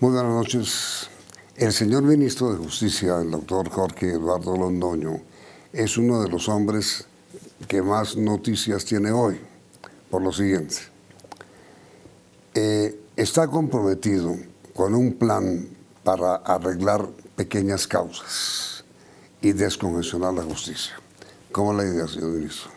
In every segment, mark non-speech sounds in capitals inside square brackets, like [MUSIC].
Muy buenas noches. El señor ministro de Justicia, el doctor Jorge Eduardo Londoño, es uno de los hombres que más noticias tiene hoy, por lo siguiente. Eh, está comprometido con un plan para arreglar pequeñas causas y descongestionar la justicia. ¿Cómo la idea, señor ministro?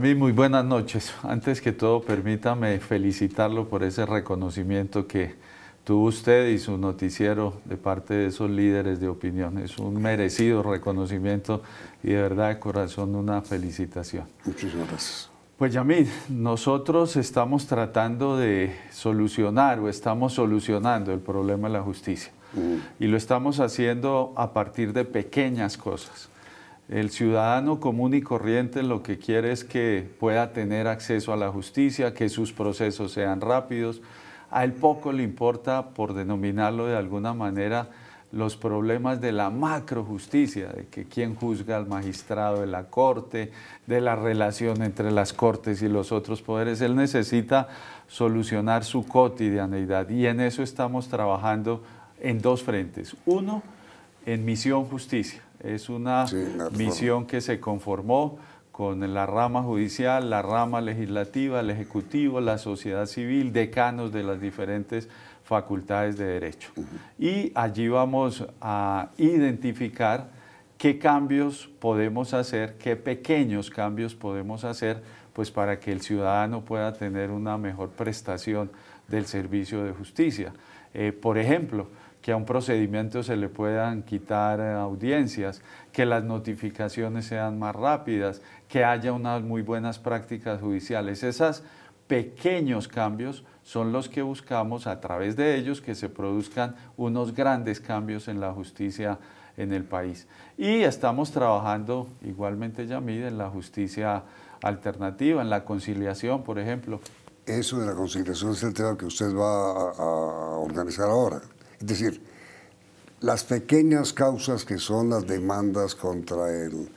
mí, muy buenas noches. Antes que todo, permítame felicitarlo por ese reconocimiento que Tú, usted y su noticiero de parte de esos líderes de opinión. Es un merecido reconocimiento y de verdad de corazón una felicitación. Muchísimas gracias. Pues Yamil, nosotros estamos tratando de solucionar o estamos solucionando el problema de la justicia. Mm. Y lo estamos haciendo a partir de pequeñas cosas. El ciudadano común y corriente lo que quiere es que pueda tener acceso a la justicia, que sus procesos sean rápidos, a él poco le importa, por denominarlo de alguna manera, los problemas de la macrojusticia, de que quién juzga al magistrado de la corte, de la relación entre las cortes y los otros poderes. Él necesita solucionar su cotidianeidad y en eso estamos trabajando en dos frentes. Uno, en misión justicia. Es una, misión que se conformó con la rama judicial, la rama legislativa, el ejecutivo, la sociedad civil, decanos de las diferentes facultades de derecho. Y allí vamos a identificar qué cambios podemos hacer, qué pequeños cambios podemos hacer, pues para que el ciudadano pueda tener una mejor prestación del servicio de justicia. Eh, por ejemplo, que a un procedimiento se le puedan quitar eh, audiencias, que las notificaciones sean más rápidas, que haya unas muy buenas prácticas judiciales. Esos pequeños cambios son los que buscamos a través de ellos que se produzcan unos grandes cambios en la justicia en el país. Y estamos trabajando igualmente, Yamid, en la justicia alternativa, en la conciliación, por ejemplo. Eso de la conciliación es el tema que usted va a, a organizar ahora. Es decir, las pequeñas causas que son las demandas contra el,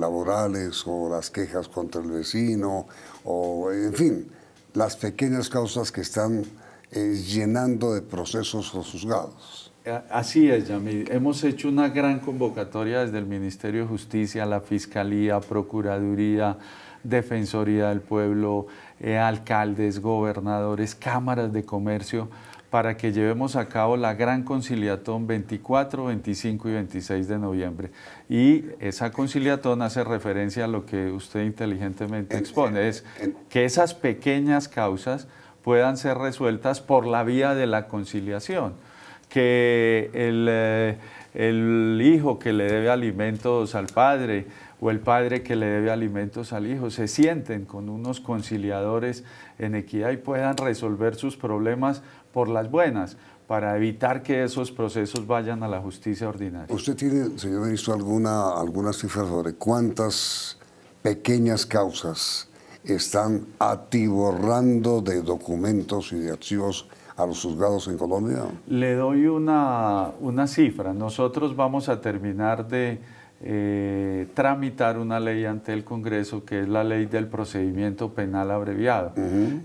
laborales o las quejas contra el vecino, o en fin, las pequeñas causas que están eh, llenando de procesos los juzgados. Eh, así es, Yamil. Hemos hecho una gran convocatoria desde el Ministerio de Justicia, la Fiscalía, Procuraduría, Defensoría del Pueblo, eh, alcaldes, gobernadores, cámaras de comercio para que llevemos a cabo la gran conciliatón 24, 25 y 26 de noviembre. Y esa conciliatón hace referencia a lo que usted inteligentemente expone, es que esas pequeñas causas puedan ser resueltas por la vía de la conciliación, que el... Eh, el hijo que le debe alimentos al padre o el padre que le debe alimentos al hijo, se sienten con unos conciliadores en equidad y puedan resolver sus problemas por las buenas para evitar que esos procesos vayan a la justicia ordinaria. ¿Usted tiene, señor ministro, alguna, cifras sobre cuántas pequeñas causas están atiborrando de documentos y de archivos a los juzgados en Colombia? Le doy una, una cifra. Nosotros vamos a terminar de eh, tramitar una ley ante el Congreso que es la ley del procedimiento penal abreviado.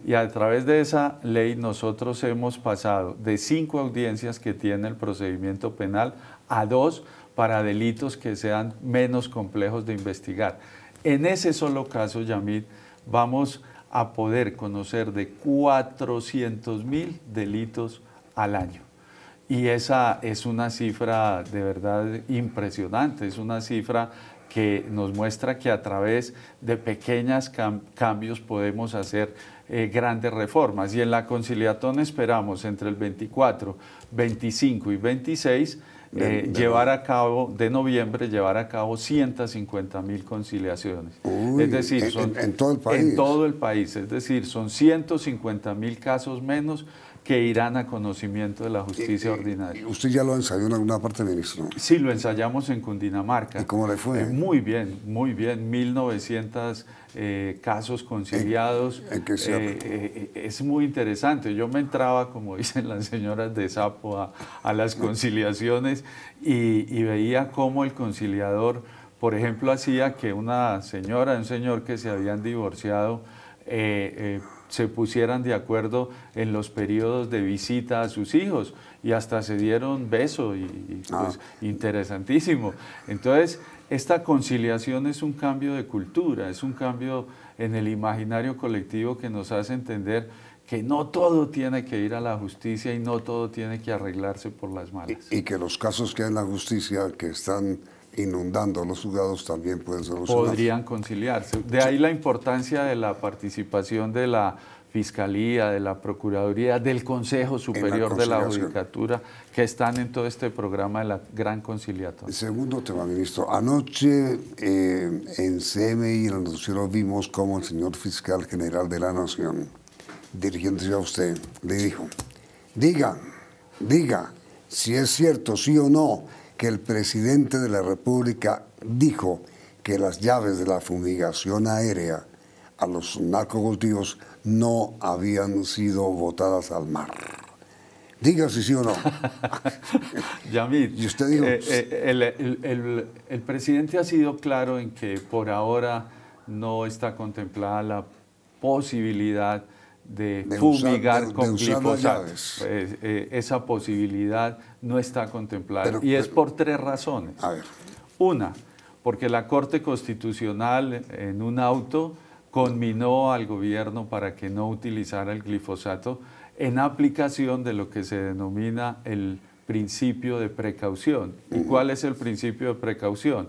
Y a través de esa ley nosotros hemos pasado de cinco audiencias que tiene el procedimiento penal a dos para delitos que sean menos complejos de investigar. En ese solo caso, Yamit, vamos a poder conocer de 400 mil delitos al año. Y esa es una cifra de verdad impresionante, es una cifra que nos muestra que a través de pequeños cambios podemos hacer eh, grandes reformas. Y en la conciliatón esperamos entre el 24, 25 y 26 eh, llevar a cabo, de noviembre, llevar a cabo 150 mil conciliaciones. es decir, en, todo el país. En todo el país, es decir, son 150 mil casos menos que irán a conocimiento de la justicia eh, eh, ordinaria. ¿Usted ya lo ensayó en alguna parte, ministro? Sí, lo ensayamos en Cundinamarca. ¿Y cómo le fue? Eh, muy bien, muy bien. 1900 casos conciliados. ¿En, es muy interesante. Yo me entraba, como [LAUGHS] dicen las señoras de Sapo, a, las conciliaciones y, veía cómo el conciliador, por ejemplo, hacía que una señora, un señor que se habían divorciado, se pusieran de acuerdo en los periodos de visita a sus hijos y hasta se dieron beso y, ah. pues, interesantísimo. Entonces, esta conciliación es un cambio de cultura, es un cambio en el imaginario colectivo que nos hace entender que no todo tiene que ir a la justicia y no todo tiene que arreglarse por las malas. Y, y que los casos que hay en la justicia que están inundando los juzgados también pueden solucionar. Podrían conciliarse. De ahí la importancia de la participación de la Fiscalía, de la Procuraduría, del Consejo Superior de la Judicatura, que están en todo este programa de la Gran Conciliatoria. Segundo tema, ministro. Anoche eh, en CMI, en el vimos cómo el señor fiscal general de la Nación, dirigiéndose a usted, le dijo, diga, diga si es cierto, sí o no, que el presidente de la República dijo que las llaves de la fumigación aérea a los narcocultivos no habían sido votadas al mar. Diga si sí o no. [LAUGHS] Yamir, y usted dijo... Eh, eh, el, el, presidente ha sido claro en que por ahora no está contemplada la posibilidad de, fumigar con glifosato. Pues, eh, esa posibilidad no está contemplada y es por tres razones. Una, porque la Corte Constitucional en un auto conminó al gobierno para que no utilizara el glifosato en aplicación de lo que se denomina el principio de precaución. ¿Y cuál es el principio de precaución?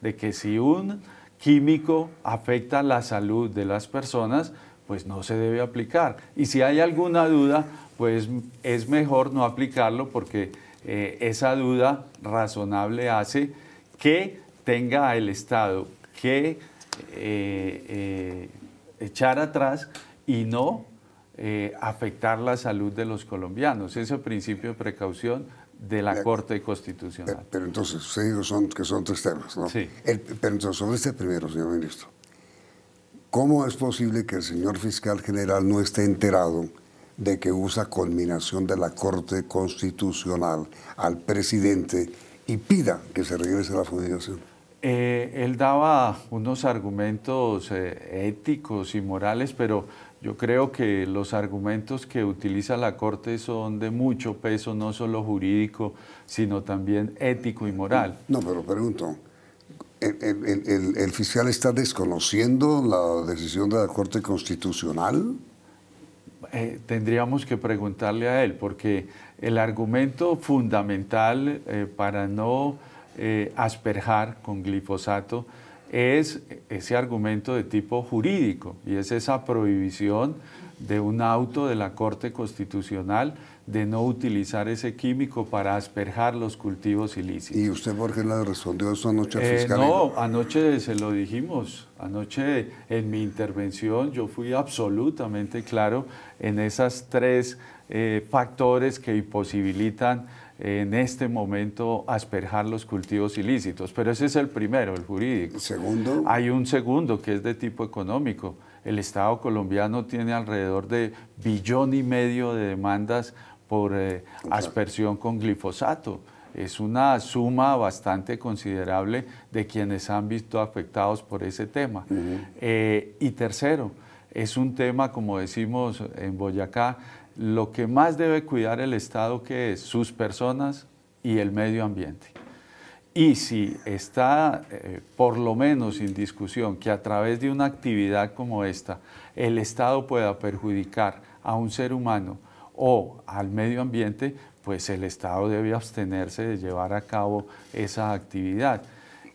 De que si un químico afecta la salud de las personas, pues no se debe aplicar. Y si hay alguna duda, pues es mejor no aplicarlo porque eh, esa duda razonable hace que tenga el Estado que eh, eh, echar atrás y no afectar la salud de los colombianos. Ese principio de precaución de la, Corte Constitucional. Pero, entonces, ustedes son que son tres temas, ¿no? Sí. pero entonces, sobre este primero, señor ministro, ¿Cómo es posible que el señor fiscal general no esté enterado de que usa culminación de la Corte Constitucional al presidente y pida que se regrese a la fundación? Eh, él daba unos argumentos eh, éticos y morales, pero yo creo que los argumentos que utiliza la Corte son de mucho peso, no solo jurídico, sino también ético y moral. No, pero pregunto, el, fiscal está desconociendo la decisión de la Corte Constitucional? Eh, tendríamos que preguntarle a él, porque el argumento fundamental eh, para no eh, asperjar con glifosato es ese argumento de tipo jurídico y es esa prohibición de un auto de la Corte Constitucional de no utilizar ese químico para asperjar los cultivos ilícitos. ¿Y usted por la respondió eso anoche al eh, fiscal? no, anoche se lo dijimos. Anoche en mi intervención yo fui absolutamente claro en esas tres eh, factores que imposibilitan en este momento asperjar los cultivos ilícitos, pero ese es el primero, el jurídico. Segundo. Hay un segundo que es de tipo económico. El Estado colombiano tiene alrededor de billón y medio de demandas por eh, aspersión con glifosato. Es una suma bastante considerable de quienes han visto afectados por ese tema. Eh, y tercero, es un tema, como decimos en Boyacá, lo que más debe cuidar el Estado que es sus personas y el medio ambiente. Y si está, eh, por lo menos sin discusión, que a través de una actividad como esta, el Estado pueda perjudicar a un ser humano o al medio ambiente, pues el Estado debe abstenerse de llevar a cabo esa actividad.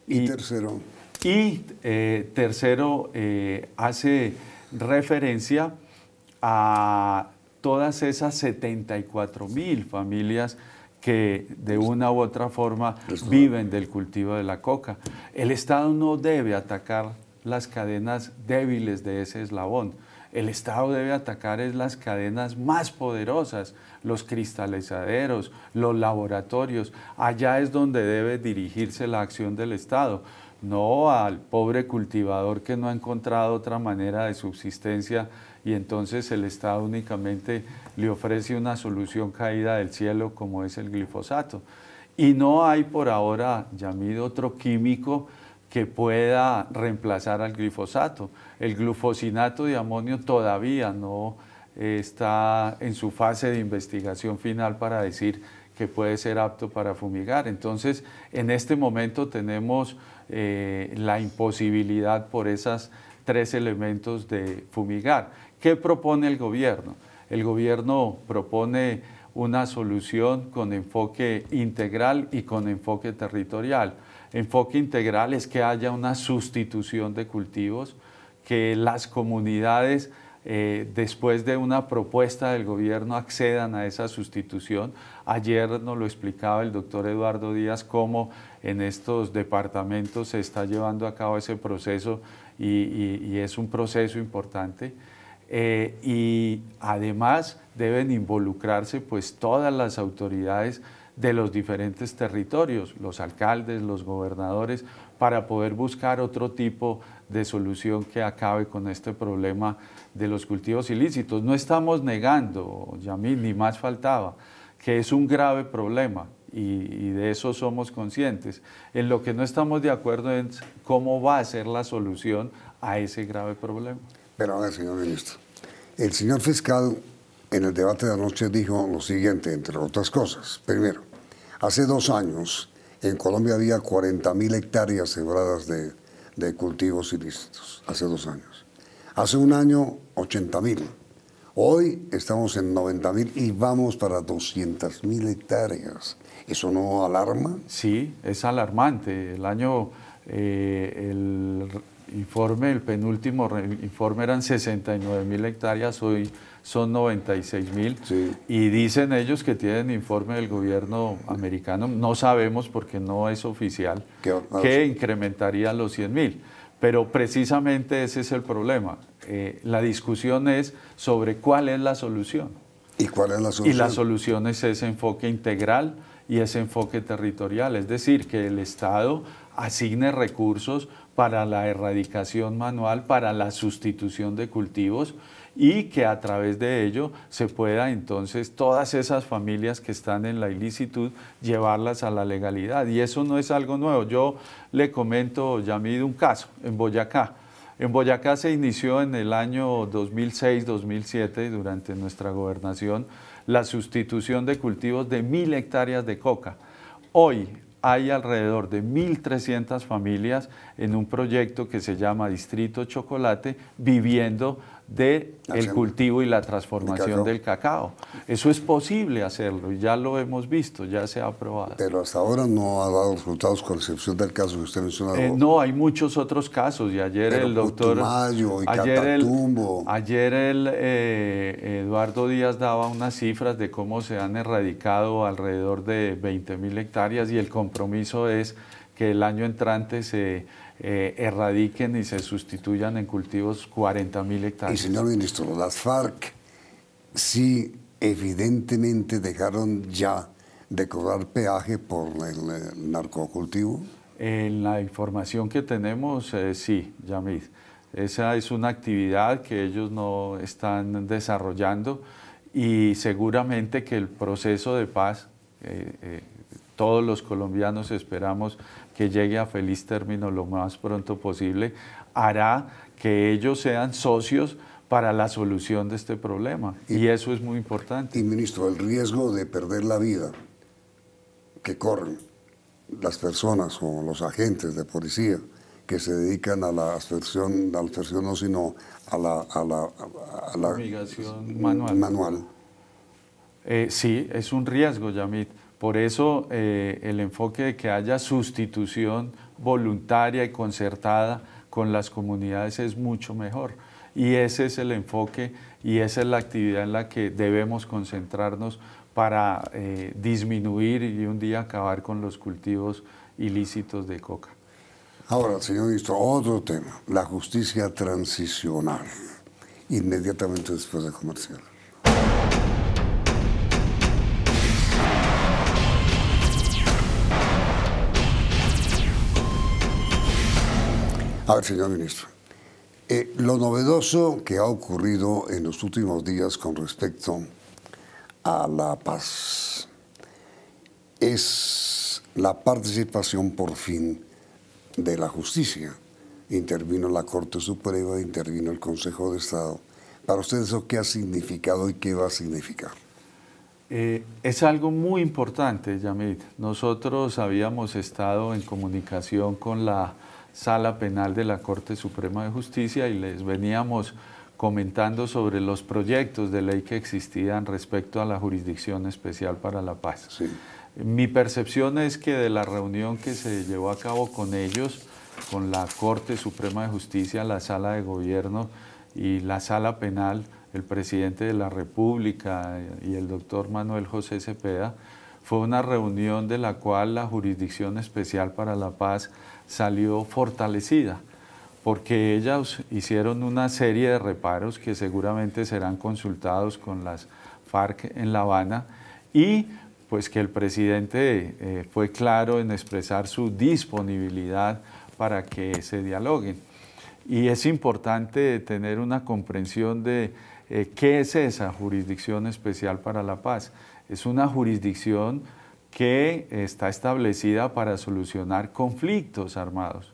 Y, tercero. Y eh, tercero, eh, hace referencia a todas esas 74 mil familias que de una u otra forma viven del cultivo de la coca. El Estado no debe atacar las cadenas débiles de ese eslabón. El Estado debe atacar es las cadenas más poderosas, los cristalizaderos, los laboratorios. Allá es donde debe dirigirse la acción del Estado, no al pobre cultivador que no ha encontrado otra manera de subsistencia y entonces el Estado únicamente le ofrece una solución caída del cielo como es el glifosato. Y no hay por ahora, Yamid, otro químico que pueda reemplazar al glifosato. El glufosinato de amonio todavía no eh, está en su fase de investigación final para decir que puede ser apto para fumigar. Entonces, en este momento tenemos eh, la imposibilidad por esas tres elementos de fumigar. ¿Qué propone el gobierno? El gobierno propone una solución con enfoque integral y con enfoque territorial. Enfoque integral es que haya una sustitución de cultivos, que las comunidades eh, después de una propuesta del gobierno accedan a esa sustitución. Ayer nos lo explicaba el doctor Eduardo Díaz cómo en estos departamentos se está llevando a cabo ese proceso y, es un proceso importante. Eh, y además deben involucrarse pues todas las autoridades de los diferentes territorios, los alcaldes, los gobernadores, para poder buscar otro tipo de solución que acabe con este problema de los cultivos ilícitos. No estamos negando, Yamil, ni más faltaba, que es un grave problema, y, de eso somos conscientes. En lo que no estamos de acuerdo es cómo va a ser la solución a ese grave problema. Pero a ver, señor ministro, el señor fiscal en el debate de anoche dijo lo siguiente, entre otras cosas. Primero, hace dos años en Colombia había 40.000 hectáreas sembradas de, de cultivos ilícitos, hace dos años. Hace un año, 80.000 Hoy estamos en mil y vamos para mil hectáreas. ¿Eso no alarma? Sí, es alarmante. El año, eh, el informe, el penúltimo informe eran mil hectáreas, hoy son 96 mil. Y dicen ellos que tienen informe del gobierno americano, no sabemos porque no es oficial, que incrementaría los 100 mil. Pero precisamente ese es el problema. Eh, la discusión es sobre cuál es la solución. ¿Y cuál es la solución? Y la solución es ese enfoque integral y ese enfoque territorial, es decir, que el Estado asigne recursos para la erradicación manual, para la sustitución de cultivos, y que a través de ello se pueda entonces todas esas familias que están en la ilicitud llevarlas a la legalidad. Y eso no es algo nuevo. Yo le comento, ya un caso en Boyacá. En Boyacá se inició en el año 2006-2007, durante nuestra gobernación, la sustitución de cultivos de mil hectáreas de coca. Hoy hay alrededor de 1.300 familias en un proyecto que se llama Distrito Chocolate viviendo de el cultivo y la transformación del cacao. Eso es posible hacerlo y ya lo hemos visto, ya se ha aprobado. Pero hasta ahora no ha dado resultados con excepción del caso que usted mencionó. Eh, no, hay muchos otros casos y ayer el doctor... y ayer el, ayer el eh, Eduardo Díaz daba unas cifras de cómo se han erradicado alrededor de 20 mil hectáreas y el compromiso es que el año entrante se eh, erradiquen y se sustituyan en cultivos 40.000 hectáreas. Y señor ministro, las FARC sí evidentemente dejaron ya de cobrar peaje por el, eh, narcocultivo. En la información que tenemos, eh, sí, Yamid. Esa es una actividad que ellos no están desarrollando y seguramente que el proceso de paz todos los colombianos esperamos que llegue a feliz término lo más pronto posible, hará que ellos sean socios para la solución de este problema. Y, eso es muy importante. Y ministro, el riesgo de perder la vida que corren las personas o los agentes de policía que se dedican a la aspersión, no, sino a la, a la, a manual. manual. Eh, sí, es un riesgo, Yamit. Por eso eh, el enfoque de que haya sustitución voluntaria y concertada con las comunidades es mucho mejor. Y ese es el enfoque y esa es la actividad en la que debemos concentrarnos para eh, disminuir y un día acabar con los cultivos ilícitos de coca. Ahora, señor ministro, otro tema, la justicia transicional, inmediatamente después de comercial. A ah, ver, señor ministro, eh, lo novedoso que ha ocurrido en los últimos días con respecto a la paz es la participación por fin de la justicia. Intervino la Corte Suprema, intervino el Consejo de Estado. Para usted ¿eso qué ha significado y qué va a significar? Eh, es algo muy importante, Yamit. Nosotros habíamos estado en comunicación con la sala penal de la Corte Suprema de Justicia y les veníamos comentando sobre los proyectos de ley que existían respecto a la Jurisdicción Especial para la Paz. Mi percepción es que de la reunión que se llevó a cabo con ellos, con la Corte Suprema de Justicia, la Sala de Gobierno y la Sala Penal, el presidente de la República y el doctor Manuel José Cepeda, fue una reunión de la cual la Jurisdicción Especial para la Paz salió fortalecida, porque ellas hicieron una serie de reparos que seguramente serán consultados con las FARC en La Habana y pues que el presidente eh, fue claro en expresar su disponibilidad para que se dialoguen. Y es importante tener una comprensión de eh, qué es esa jurisdicción especial para la paz. Es una jurisdicción que está establecida para solucionar conflictos armados.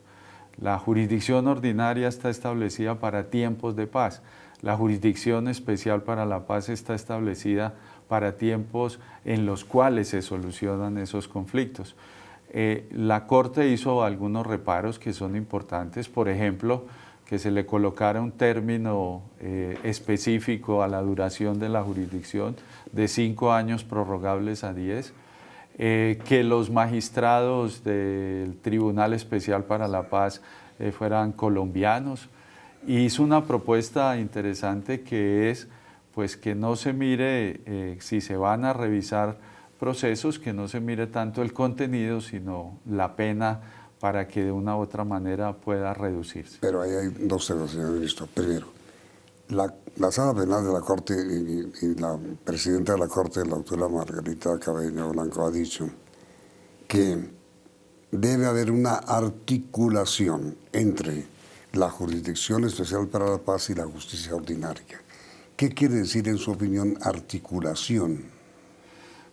La jurisdicción ordinaria está establecida para tiempos de paz. La jurisdicción especial para la paz está establecida para tiempos en los cuales se solucionan esos conflictos. Eh, la Corte hizo algunos reparos que son importantes, por ejemplo, que se le colocara un término eh, específico a la duración de la jurisdicción de cinco años prorrogables a diez eh, que los magistrados del Tribunal Especial para la Paz eh, fueran colombianos. Hizo una propuesta interesante que es pues que no se mire, eh, si se van a revisar procesos, que no se mire tanto el contenido, sino la pena para que de una u otra manera pueda reducirse. Pero ahí hay dos temas, señor ministro. Primero, la, sala penal de la Corte y, la presidenta de la Corte, la doctora Margarita Cabello Blanco, ha dicho que debe haber una articulación entre la Jurisdicción Especial para la Paz y la Justicia Ordinaria. ¿Qué quiere decir, en su opinión, articulación?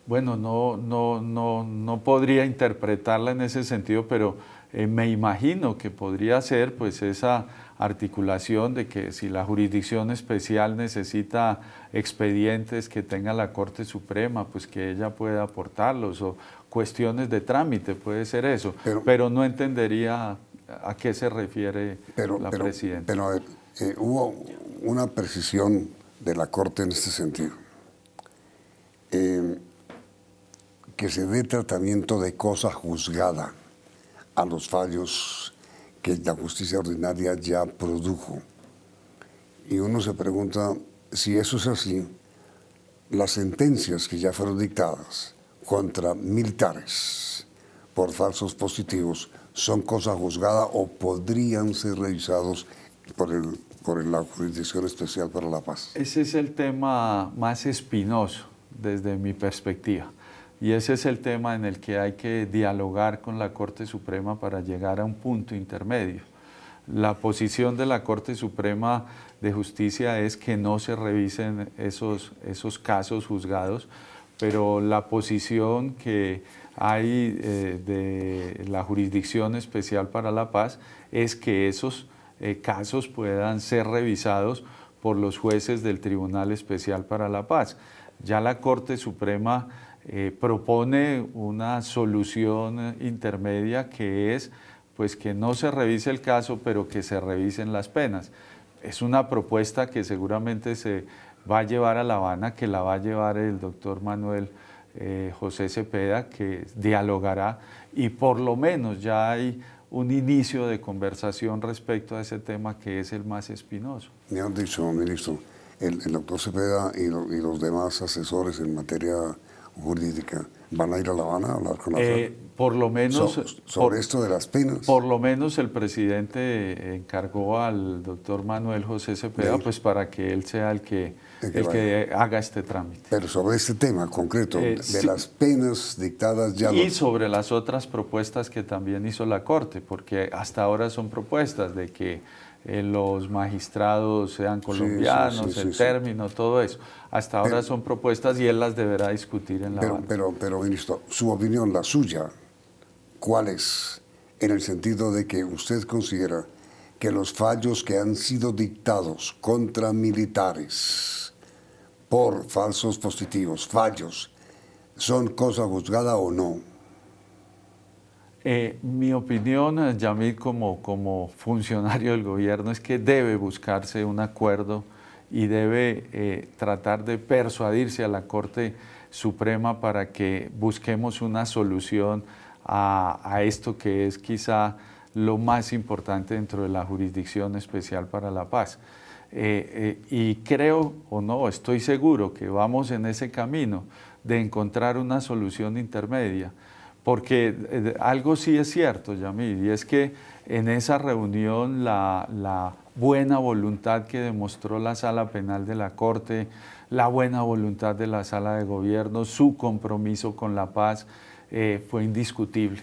Bueno, no, no, no, no podría interpretarla en ese sentido, pero eh, me imagino que podría ser pues esa articulación de que si la jurisdicción especial necesita expedientes que tenga la Corte Suprema, pues que ella pueda aportarlos o cuestiones de trámite, puede ser eso, pero, no entendería a qué se refiere la presidenta. Pero a ver, eh, hubo una precisión de la Corte en este sentido. Em, que se dé tratamiento de cosa juzgada a los fallos que la justicia ordinaria ya produjo. Y uno se pregunta si eso es así, las sentencias que ya fueron dictadas contra militares por falsos positivos son cosa juzgada o podrían ser revisados por, por la Jurisdicción Especial para la Paz. Ese es el tema más espinoso desde mi perspectiva. Y ese es el tema en el que hay que dialogar con la Corte Suprema para llegar a un punto intermedio. La posición de la Corte Suprema de Justicia es que no se revisen esos, esos casos juzgados, pero la posición que hay eh, de la Jurisdicción Especial para la Paz es que esos eh, casos puedan ser revisados por los jueces del Tribunal Especial para la Paz. Ya la Corte Suprema eh, propone una solución intermedia que es pues que no se revise el caso, pero que se revisen las penas. Es una propuesta que seguramente se va a llevar a La Habana, que la va a llevar el doctor Manuel eh, José Cepeda, que dialogará y por lo menos ya hay un inicio de conversación respecto a ese tema que es el más espinoso. Me han dicho, ministro, el, doctor Cepeda y los demás asesores en materia jurídica. ¿Van a ir a La Habana a hablar con la eh, Por lo menos... sobre esto de las penas. Por lo menos el presidente encargó al doctor Manuel José Cepeda, pues para que él sea el que el que haga este trámite. Pero sobre este tema concreto, eh, de las penas dictadas ya... Y sobre las otras propuestas que también hizo la Corte, porque hasta ahora son propuestas de que eh, los magistrados sean colombianos, el término, todo eso. Hasta ahora son propuestas y él las deberá discutir en la pero, pero, pero, ministro, su opinión, la suya, ¿cuál es? En el sentido de que usted considera que los fallos que han sido dictados contra militares por falsos positivos, fallos, son cosa juzgada o no? Eh, mi opinión, eh, Yamil, como, como funcionario del gobierno, es que debe buscarse un acuerdo y debe eh, tratar de persuadirse a la Corte Suprema para que busquemos una solución a esto que es quizá lo más importante dentro de la Jurisdicción Especial para la Paz. Eh, eh, y creo o no, estoy seguro que vamos en ese camino de encontrar una solución intermedia, porque eh, algo sí es cierto, Yamil, y es que en esa reunión la, buena voluntad que demostró la sala penal de la Corte, la buena voluntad de la sala de gobierno, su compromiso con la paz, fue indiscutible.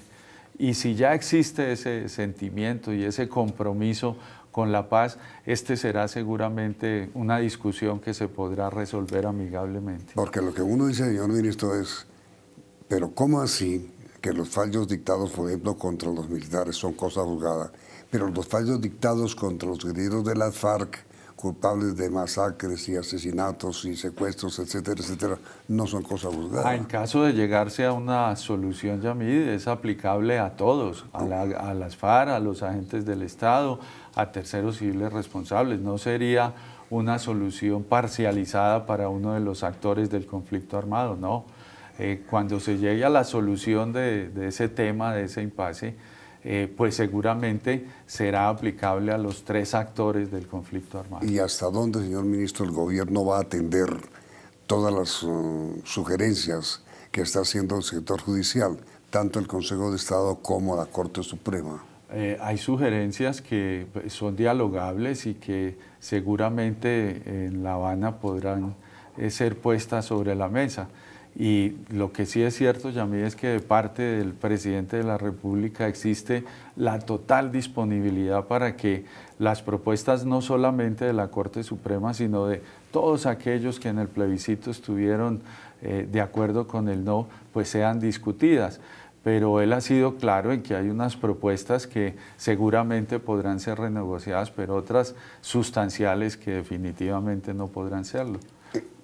Y si ya existe ese sentimiento y ese compromiso con la paz, este será seguramente una discusión que se podrá resolver amigablemente. Porque lo que uno dice, señor ministro, es, pero ¿cómo así que los fallos dictados, por ejemplo, contra los militares son cosa juzgada? Pero los fallos dictados contra los guerrilleros de las FARC, culpables de masacres y asesinatos y secuestros, etcétera, etcétera, no son cosas vulgares. Ah, en caso de llegarse a una solución, Yamid, es aplicable a todos, a, las FARC, a los agentes del Estado, a terceros civiles responsables. No sería una solución parcializada para uno de los actores del conflicto armado, no. Eh, cuando se llegue a la solución de, de ese tema, de ese impasse, eh, pues seguramente será aplicable a los tres actores del conflicto armado. ¿Y hasta dónde, señor ministro, el gobierno va a atender todas las uh, sugerencias que está haciendo el sector judicial, tanto el Consejo de Estado como la Corte Suprema? Eh, hay sugerencias que pues, son dialogables y que seguramente en La Habana podrán eh, ser puestas sobre la mesa. Y lo que sí es cierto, Yamí, es que de parte del presidente de la República existe la total disponibilidad para que las propuestas no solamente de la Corte Suprema, sino de todos aquellos que en el plebiscito estuvieron eh, de acuerdo con el no, pues sean discutidas. Pero él ha sido claro en que hay unas propuestas que seguramente podrán ser renegociadas, pero otras sustanciales que definitivamente no podrán serlo.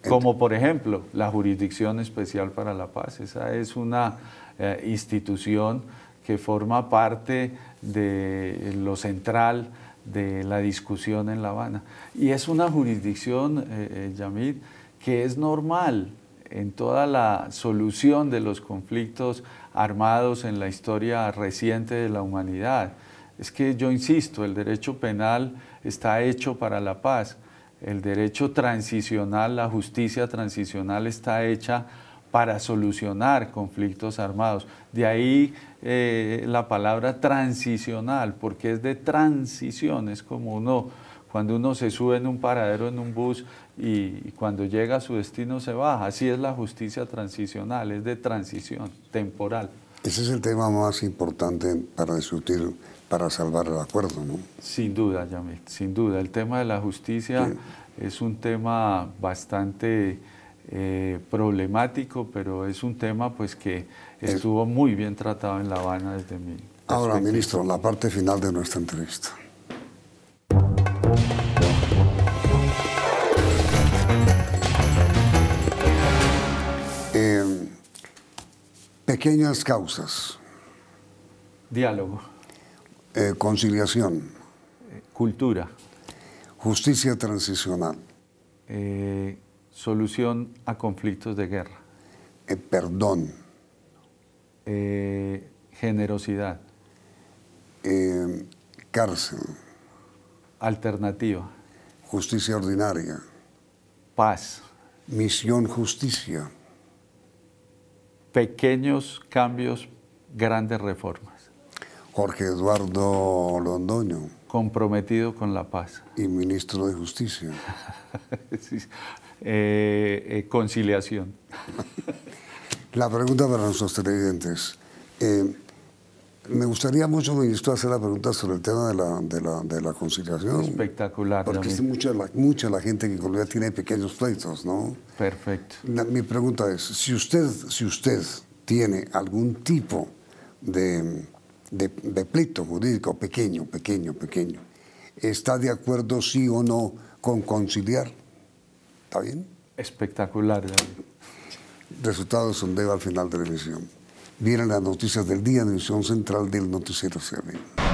Como por ejemplo la Jurisdicción Especial para la Paz. Esa es una eh, institución que forma parte de lo central de la discusión en La Habana. Y es una jurisdicción, eh, eh, Yamid, que es normal en toda la solución de los conflictos armados en la historia reciente de la humanidad. Es que yo insisto, el derecho penal está hecho para la paz el derecho transicional, la justicia transicional está hecha para solucionar conflictos armados. De ahí eh, la palabra transicional, porque es de transición, es como uno, cuando uno se sube en un paradero, en un bus, y, y cuando llega a su destino se baja. Así es la justicia transicional, es de transición, temporal. Ese es el tema más importante para discutir para salvar el acuerdo, ¿no? Sin duda, Yamil, sin duda. El tema de la justicia es un tema bastante eh, problemático, pero es un tema pues que eh. estuvo muy bien tratado en La Habana desde mi Ahora, ministro, la parte final de nuestra entrevista. Eh, pequeñas causas. Diálogo. Eh, conciliación. Eh, cultura. Justicia transicional. Eh, solución a conflictos de guerra. perdón. generosidad. cárcel. Alternativa. Justicia ordinaria. Paz. Misión justicia. Pequeños cambios, grandes reformas. Jorge Eduardo Londoño. Comprometido con la paz. Y ministro de Justicia. [LAUGHS] Eh, eh, conciliación. [LAUGHS] la pregunta para nuestros televidentes. Eh, me gustaría mucho, ministro, hacer la pregunta sobre el tema de la, conciliación. Espectacular. Porque es mucha, la, gente que en Colombia tiene pequeños pleitos, ¿no? Perfecto. mi pregunta es, si usted, si usted tiene algún tipo de de, de pleito jurídico pequeño, pequeño, pequeño, está de acuerdo sí o no con conciliar. ¿Está bien? Espectacular, David. Resultado de sondeo al final de la emisión. Vienen las noticias del día en edición central del Noticiero Servicio.